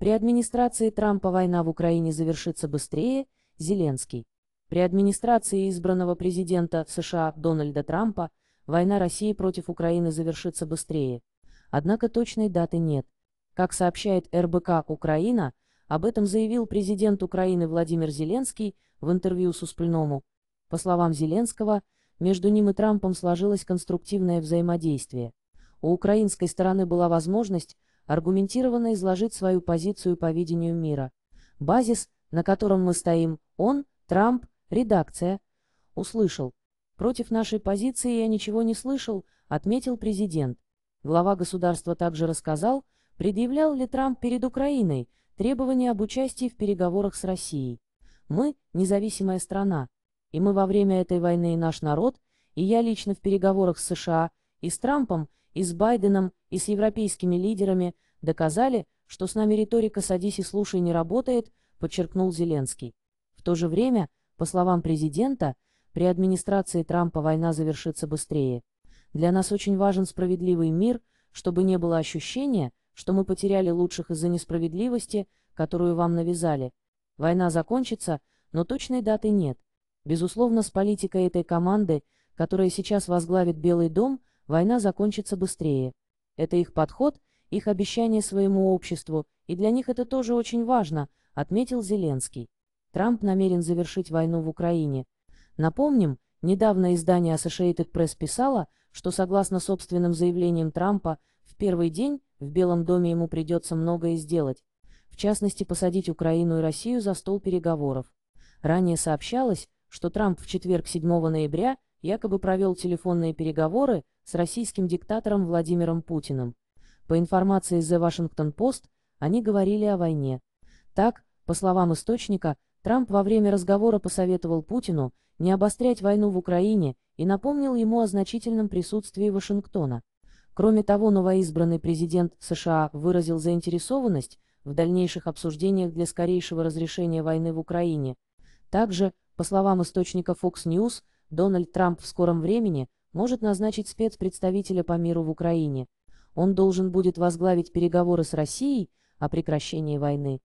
При администрации Трампа война в Украине завершится быстрее, Зеленский. При администрации избранного президента США Дональда Трампа война России против Украины завершится быстрее. Однако точной даты нет. Как сообщает РБК «Украина», об этом заявил президент Украины Владимир Зеленский в интервью с Успольному. По словам Зеленского, между ним и Трампом сложилось конструктивное взаимодействие. У украинской стороны была возможность аргументированно изложить свою позицию по видению мира. Базис, на котором мы стоим, он, Трамп, редакция, услышал. Против нашей позиции я ничего не слышал, отметил президент. Глава государства также рассказал, предъявлял ли Трамп перед Украиной требования об участии в переговорах с Россией. Мы – независимая страна, и мы во время этой войны и наш народ, и я лично в переговорах с США и с Трампом – и с Байденом, и с европейскими лидерами, доказали, что с нами риторика «садись и слушай» не работает, подчеркнул Зеленский. В то же время, по словам президента, при администрации Трампа война завершится быстрее. Для нас очень важен справедливый мир, чтобы не было ощущения, что мы потеряли лучших из-за несправедливости, которую вам навязали. Война закончится, но точной даты нет. Безусловно, с политикой этой команды, которая сейчас возглавит Белый дом, Война закончится быстрее. Это их подход, их обещание своему обществу, и для них это тоже очень важно, отметил Зеленский. Трамп намерен завершить войну в Украине. Напомним, недавно издание Associated Press писало, что согласно собственным заявлениям Трампа, в первый день в Белом доме ему придется многое сделать, в частности посадить Украину и Россию за стол переговоров. Ранее сообщалось, что Трамп в четверг 7 ноября якобы провел телефонные переговоры с российским диктатором Владимиром Путиным. По информации The Washington Post, они говорили о войне. Так, по словам источника, Трамп во время разговора посоветовал Путину не обострять войну в Украине и напомнил ему о значительном присутствии Вашингтона. Кроме того, новоизбранный президент США выразил заинтересованность в дальнейших обсуждениях для скорейшего разрешения войны в Украине. Также, по словам источника Fox News, Дональд Трамп в скором времени может назначить спецпредставителя по миру в Украине. Он должен будет возглавить переговоры с Россией о прекращении войны.